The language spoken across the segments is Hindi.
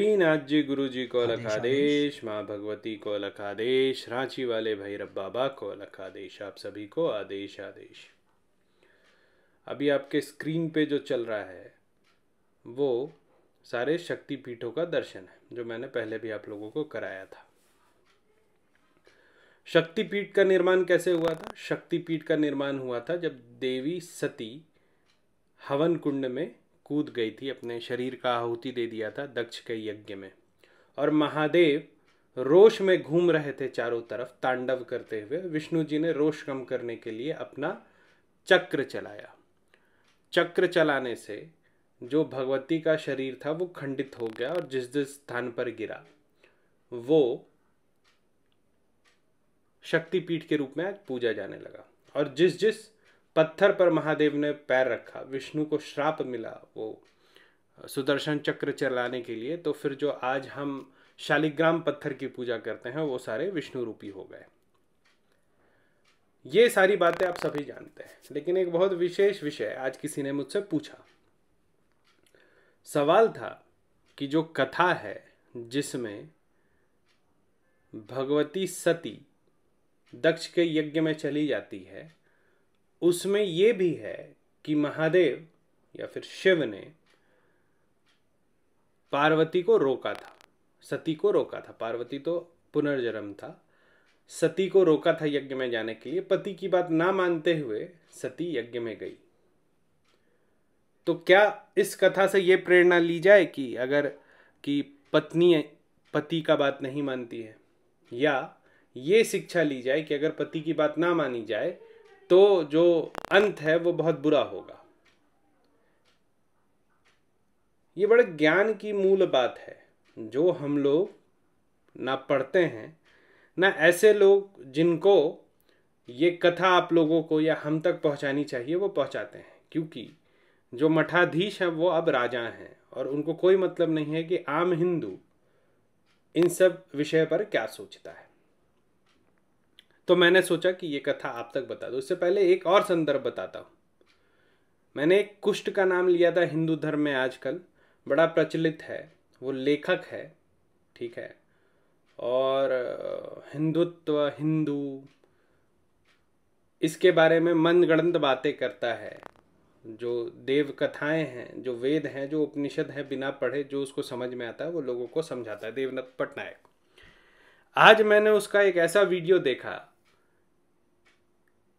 श्रीनाथ जी गुरु जी को अलग आदेश माँ भगवती को अलग आदेश रांची वाले भैरव बाबा को अलग आदेश आप सभी को आदेश आदेश अभी आपके स्क्रीन पे जो चल रहा है वो सारे शक्तिपीठों का दर्शन है जो मैंने पहले भी आप लोगों को कराया था शक्तिपीठ का निर्माण कैसे हुआ था शक्तिपीठ का निर्माण हुआ था जब देवी सती हवन कुंड में कूद गई थी अपने शरीर का आहुति दे दिया था दक्ष के यज्ञ में और महादेव रोष में घूम रहे थे चारों तरफ तांडव करते हुए विष्णु जी ने रोष कम करने के लिए अपना चक्र चलाया चक्र चलाने से जो भगवती का शरीर था वो खंडित हो गया और जिस जिस स्थान पर गिरा वो शक्तिपीठ के रूप में आज पूजा जाने लगा और जिस जिस पत्थर पर महादेव ने पैर रखा विष्णु को श्राप मिला वो सुदर्शन चक्र चलाने के लिए तो फिर जो आज हम शालिग्राम पत्थर की पूजा करते हैं वो सारे विष्णु रूपी हो गए ये सारी बातें आप सभी जानते हैं लेकिन एक बहुत विशेष विषय आज किसी ने मुझसे पूछा सवाल था कि जो कथा है जिसमें भगवती सती दक्ष के यज्ञ में चली जाती है उसमें ये भी है कि महादेव या फिर शिव ने पार्वती को रोका था सती को रोका था पार्वती तो पुनर्जन्म था सती को रोका था यज्ञ में जाने के लिए पति की बात ना मानते हुए सती यज्ञ में गई तो क्या इस कथा से यह प्रेरणा ली जाए कि अगर कि पत्नी पति का बात नहीं मानती है या ये शिक्षा ली जाए कि अगर पति की बात ना मानी जाए तो जो अंत है वो बहुत बुरा होगा ये बड़े ज्ञान की मूल बात है जो हम लोग ना पढ़ते हैं ना ऐसे लोग जिनको ये कथा आप लोगों को या हम तक पहुंचानी चाहिए वो पहुंचाते हैं क्योंकि जो मठाधीश हैं वो अब राजा हैं और उनको कोई मतलब नहीं है कि आम हिंदू इन सब विषय पर क्या सोचता है तो मैंने सोचा कि ये कथा आप तक बता दो उससे पहले एक और संदर्भ बताता हूँ मैंने एक कुष्ठ का नाम लिया था हिंदू धर्म में आजकल बड़ा प्रचलित है वो लेखक है ठीक है और हिंदुत्व हिंदू इसके बारे में मनगणंत बातें करता है जो देव कथाएं हैं जो वेद हैं जो उपनिषद हैं बिना पढ़े जो उसको समझ में आता है वो लोगों को समझाता है देवनाथ पटनायक आज मैंने उसका एक ऐसा वीडियो देखा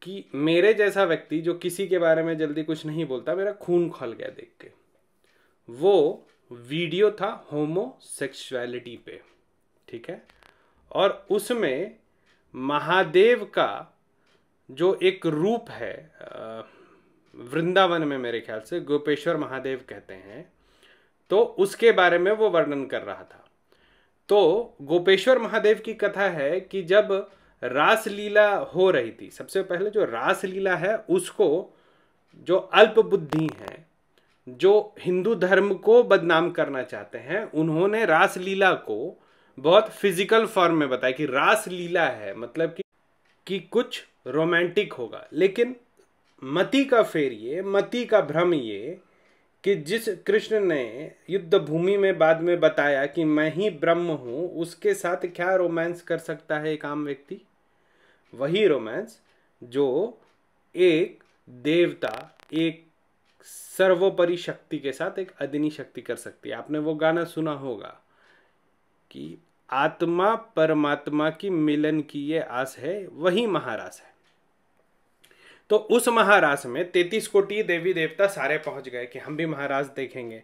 कि मेरे जैसा व्यक्ति जो किसी के बारे में जल्दी कुछ नहीं बोलता मेरा खून खोल गया देख के वो वीडियो था होमोसेक्सुअलिटी पे ठीक है और उसमें महादेव का जो एक रूप है वृंदावन में मेरे ख्याल से गोपेश्वर महादेव कहते हैं तो उसके बारे में वो वर्णन कर रहा था तो गोपेश्वर महादेव की कथा है कि जब रासलीला हो रही थी सबसे पहले जो रासलीला है उसको जो अल्प बुद्धि हैं जो हिंदू धर्म को बदनाम करना चाहते हैं उन्होंने रासलीला को बहुत फिजिकल फॉर्म में बताया कि रासलीला है मतलब कि कि कुछ रोमांटिक होगा लेकिन मती का फेर ये मती का भ्रम ये कि जिस कृष्ण ने युद्ध भूमि में बाद में बताया कि मैं ही ब्रह्म हूँ उसके साथ क्या रोमांस कर सकता है एक आम व्यक्ति वही रोमांस जो एक देवता एक सर्वोपरि शक्ति के साथ एक अधिनी शक्ति कर सकती है आपने वो गाना सुना होगा कि आत्मा परमात्मा की मिलन की ये आस है वही महारास है तो उस महारास में तैतीस कोटि देवी देवता सारे पहुंच गए कि हम भी महाराज देखेंगे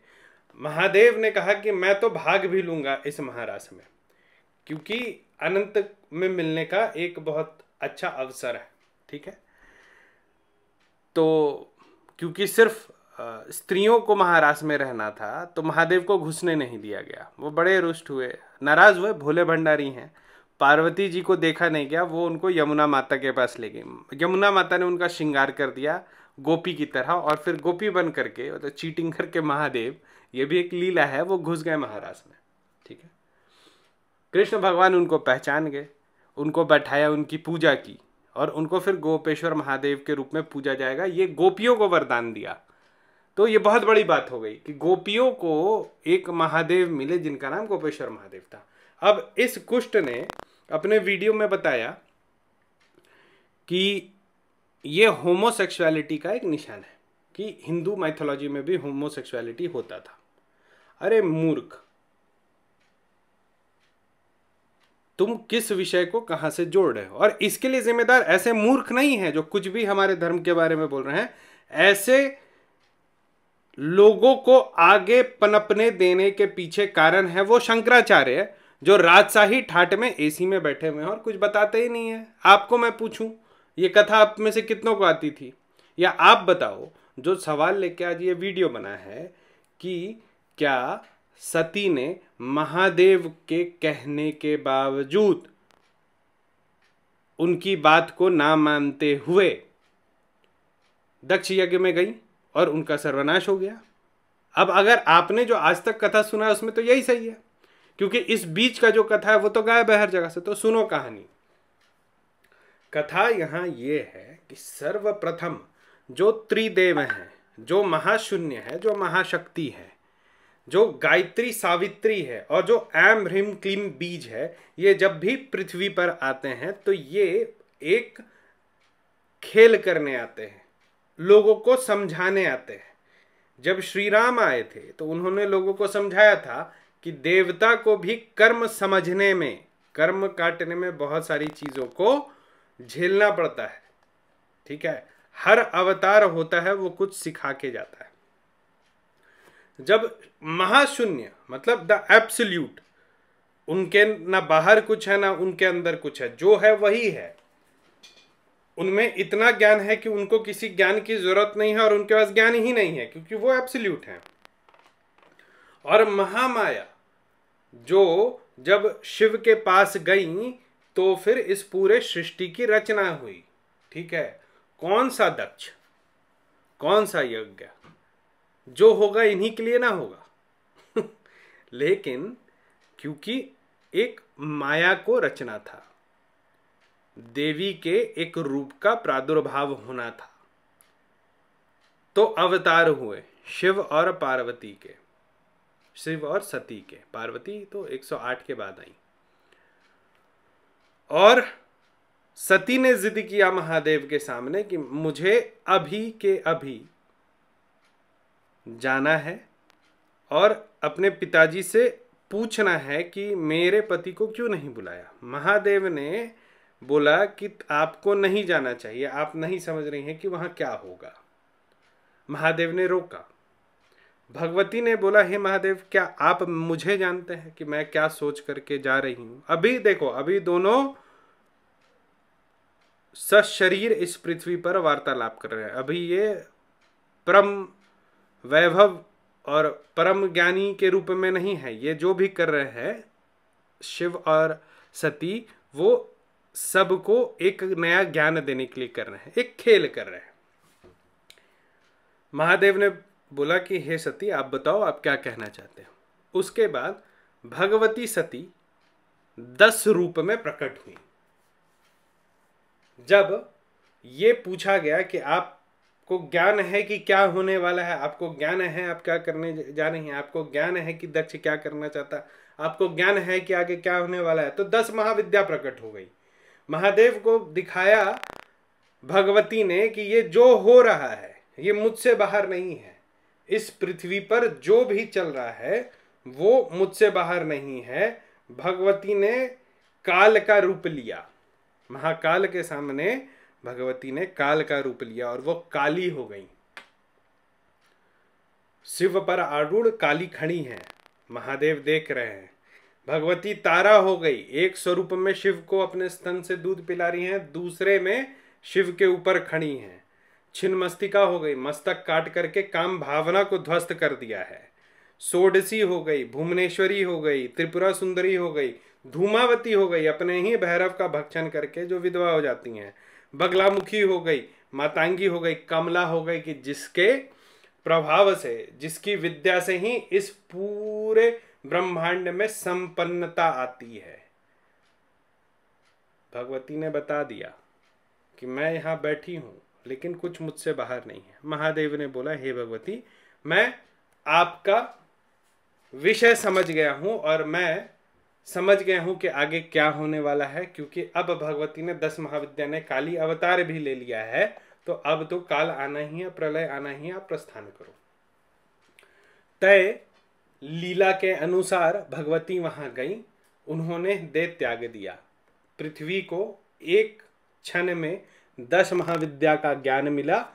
महादेव ने कहा कि मैं तो भाग भी लूंगा इस महारास में क्योंकि अनंत में मिलने का एक बहुत अच्छा अवसर है ठीक है तो क्योंकि सिर्फ स्त्रियों को महाराष्ट्र में रहना था तो महादेव को घुसने नहीं दिया गया वो बड़े रुष्ट हुए नाराज हुए भोले भंडारी हैं पार्वती जी को देखा नहीं गया वो उनको यमुना माता के पास ले गई यमुना माता ने उनका श्रृंगार कर दिया गोपी की तरह और फिर गोपी बन करके तो चीटिंग करके महादेव ये भी एक लीला है वो घुस गए महाराष्ट्र में ठीक है कृष्ण भगवान उनको पहचान गए उनको बैठाया उनकी पूजा की और उनको फिर गोपेश्वर महादेव के रूप में पूजा जाएगा ये गोपियों को वरदान दिया तो ये बहुत बड़ी बात हो गई कि गोपियों को एक महादेव मिले जिनका नाम गोपेश्वर महादेव था अब इस कुष्ट ने अपने वीडियो में बताया कि ये होमोसेक्सुअलिटी का एक निशान है कि हिंदू माइथोलॉजी में भी होमोसेक्सुअलिटी होता था अरे मूर्ख तुम किस विषय को कहाँ से जोड़ रहे हो और इसके लिए जिम्मेदार ऐसे मूर्ख नहीं है जो कुछ भी हमारे धर्म के बारे में बोल रहे हैं ऐसे लोगों को आगे पनपने देने के पीछे कारण है वो शंकराचार्य जो राजशाही ठाट में एसी में बैठे हुए हैं और कुछ बताते ही नहीं है आपको मैं पूछूं ये कथा आप में से कितनों को आती थी या आप बताओ जो सवाल लेके आज ये वीडियो बना है कि क्या सती ने महादेव के कहने के बावजूद उनकी बात को ना मानते हुए दक्ष यज्ञ में गई और उनका सर्वनाश हो गया अब अगर आपने जो आज तक कथा सुना उसमें तो यही सही है क्योंकि इस बीच का जो कथा है वो तो गायब है हर जगह से तो सुनो कहानी कथा यहां ये है कि सर्वप्रथम जो त्रिदेव है जो महाशून्य है जो महाशक्ति है जो गायत्री सावित्री है और जो एम ह्रीम क्लीम बीज है ये जब भी पृथ्वी पर आते हैं तो ये एक खेल करने आते हैं लोगों को समझाने आते हैं जब श्री राम आए थे तो उन्होंने लोगों को समझाया था कि देवता को भी कर्म समझने में कर्म काटने में बहुत सारी चीज़ों को झेलना पड़ता है ठीक है हर अवतार होता है वो कुछ सिखा के जाता है जब महाशून्य मतलब द एब्सल्यूट उनके ना बाहर कुछ है ना उनके अंदर कुछ है जो है वही है उनमें इतना ज्ञान है कि उनको किसी ज्ञान की जरूरत नहीं है और उनके पास ज्ञान ही नहीं है क्योंकि वो एब्सल्यूट हैं और महामाया जो जब शिव के पास गई तो फिर इस पूरे सृष्टि की रचना हुई ठीक है कौन सा दक्ष कौन सा यज्ञ जो होगा इन्हीं के लिए ना होगा लेकिन क्योंकि एक माया को रचना था देवी के एक रूप का प्रादुर्भाव होना था तो अवतार हुए शिव और पार्वती के शिव और सती के पार्वती तो 108 के बाद आई और सती ने जिद किया महादेव के सामने कि मुझे अभी के अभी जाना है और अपने पिताजी से पूछना है कि मेरे पति को क्यों नहीं बुलाया महादेव ने बोला कि आपको नहीं जाना चाहिए आप नहीं समझ रही हैं कि वहाँ क्या होगा महादेव ने रोका भगवती ने बोला हे महादेव क्या आप मुझे जानते हैं कि मैं क्या सोच करके जा रही हूँ अभी देखो अभी दोनों सशरीर इस पृथ्वी पर वार्तालाप कर रहे हैं अभी ये परम वैभव और परम ज्ञानी के रूप में नहीं है ये जो भी कर रहे हैं शिव और सती वो सबको एक नया ज्ञान देने के लिए कर रहे हैं एक खेल कर रहे हैं महादेव ने बोला कि हे सती आप बताओ आप क्या कहना चाहते हो उसके बाद भगवती सती दस रूप में प्रकट हुई जब ये पूछा गया कि आप आपको ज्ञान है कि क्या होने वाला है आपको ज्ञान है आप क्या करने जा रहे हैं आपको ज्ञान है कि दक्ष क्या करना चाहता आपको ज्ञान है कि आगे क्या होने वाला है तो दस महाविद्या प्रकट हो गई महादेव को दिखाया भगवती ने कि ये जो हो रहा है ये मुझसे बाहर नहीं है इस पृथ्वी पर जो भी चल रहा है वो मुझसे बाहर नहीं है भगवती ने काल का रूप लिया महाकाल के सामने भगवती ने काल का रूप लिया और वो काली हो गई शिव पर आरूढ़ काली खड़ी है महादेव देख रहे हैं भगवती तारा हो गई एक स्वरूप में शिव को अपने स्तन से दूध पिला रही हैं दूसरे में शिव के ऊपर खड़ी हैं छिन मस्तिका हो गई मस्तक काट करके काम भावना को ध्वस्त कर दिया है सोडसी हो गई भुवनेश्वरी हो गई त्रिपुरा सुंदरी हो गई धूमावती हो गई अपने ही भैरव का भक्षण करके जो विधवा हो जाती हैं बगलामुखी हो गई मातांगी हो गई कमला हो गई कि जिसके प्रभाव से जिसकी विद्या से ही इस पूरे ब्रह्मांड में संपन्नता आती है भगवती ने बता दिया कि मैं यहां बैठी हूं लेकिन कुछ मुझसे बाहर नहीं है महादेव ने बोला हे भगवती मैं आपका विषय समझ गया हूं और मैं समझ गए हूँ कि आगे क्या होने वाला है क्योंकि अब भगवती ने दस महाविद्या ने काली अवतार भी ले लिया है तो अब तो काल आना ही है प्रलय आना ही है आप प्रस्थान करो तय लीला के अनुसार भगवती वहां गई उन्होंने दे त्याग दिया पृथ्वी को एक क्षण में दस महाविद्या का ज्ञान मिला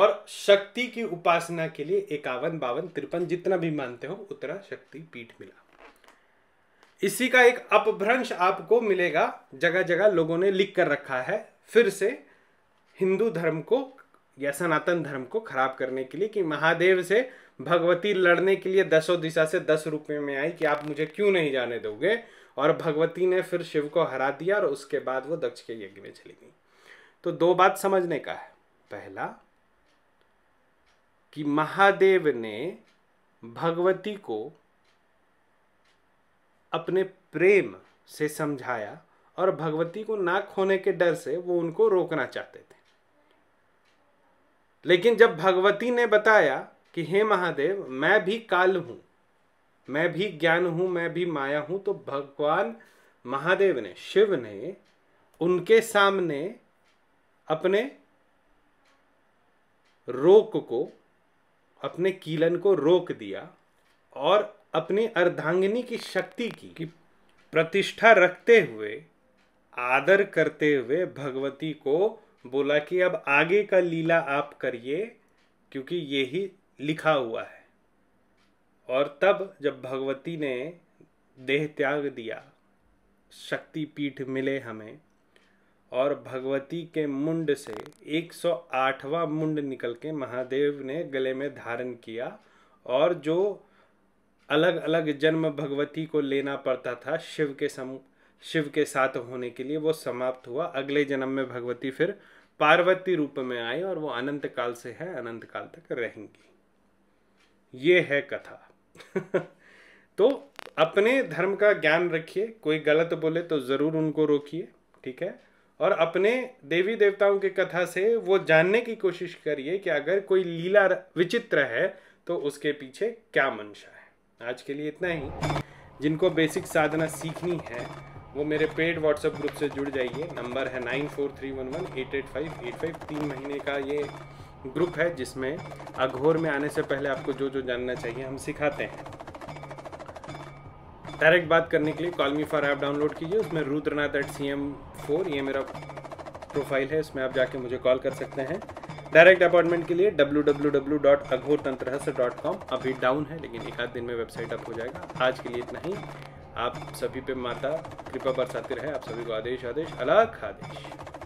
और शक्ति की उपासना के लिए इक्यावन बावन तिरपन जितना भी मानते हो उतना शक्ति पीठ मिला इसी का एक अपभ्रंश आपको मिलेगा जगह जगह लोगों ने लिख कर रखा है फिर से हिंदू धर्म को या सनातन धर्म को खराब करने के लिए कि महादेव से भगवती लड़ने के लिए दसों दिशा से दस रुपये में आई कि आप मुझे क्यों नहीं जाने दोगे और भगवती ने फिर शिव को हरा दिया और उसके बाद वो दक्ष के यज्ञ में चली गई तो दो बात समझने का है पहला कि महादेव ने भगवती को अपने प्रेम से समझाया और भगवती को ना खोने के डर से वो उनको रोकना चाहते थे लेकिन जब भगवती ने बताया कि हे महादेव मैं भी काल हूँ मैं भी ज्ञान हूं मैं भी माया हूँ तो भगवान महादेव ने शिव ने उनके सामने अपने रोक को अपने कीलन को रोक दिया और अपनी अर्धांगिनी की शक्ति की, की प्रतिष्ठा रखते हुए आदर करते हुए भगवती को बोला कि अब आगे का लीला आप करिए क्योंकि यही लिखा हुआ है और तब जब भगवती ने देह त्याग दिया शक्ति पीठ मिले हमें और भगवती के मुंड से 108वां मुंड निकल के महादेव ने गले में धारण किया और जो अलग अलग जन्म भगवती को लेना पड़ता था शिव के सम शिव के साथ होने के लिए वो समाप्त हुआ अगले जन्म में भगवती फिर पार्वती रूप में आई और वो अनंत काल से है अनंत काल तक रहेंगी ये है कथा तो अपने धर्म का ज्ञान रखिए कोई गलत बोले तो ज़रूर उनको रोकिए ठीक है और अपने देवी देवताओं की कथा से वो जानने की कोशिश करिए कि अगर कोई लीला विचित्र है तो उसके पीछे क्या मंशा है आज के लिए इतना ही जिनको बेसिक साधना सीखनी है वो मेरे पेड व्हाट्सएप ग्रुप से जुड़ जाइए नंबर है nine four three one one eight eight five eight five तीन महीने का ये ग्रुप है जिसमें अघोर में आने से पहले आपको जो जो जानना चाहिए हम सिखाते हैं डायरेक्ट बात करने के लिए call me for app download कीजिए उसमें Rudranath at C M four ये मेरा प्रोफाइल है इसमें आप जाके मुझे कॉल कर सकते हैं डायरेक्ट अपॉइंटमेंट के लिए कॉम अभी डाउन है लेकिन एक आध दिन में वेबसाइट अप हो जाएगा आज के लिए इतना ही आप सभी पे माता कृपा बरसाते रहे आप सभी को आदेश आदेश अलग आदेश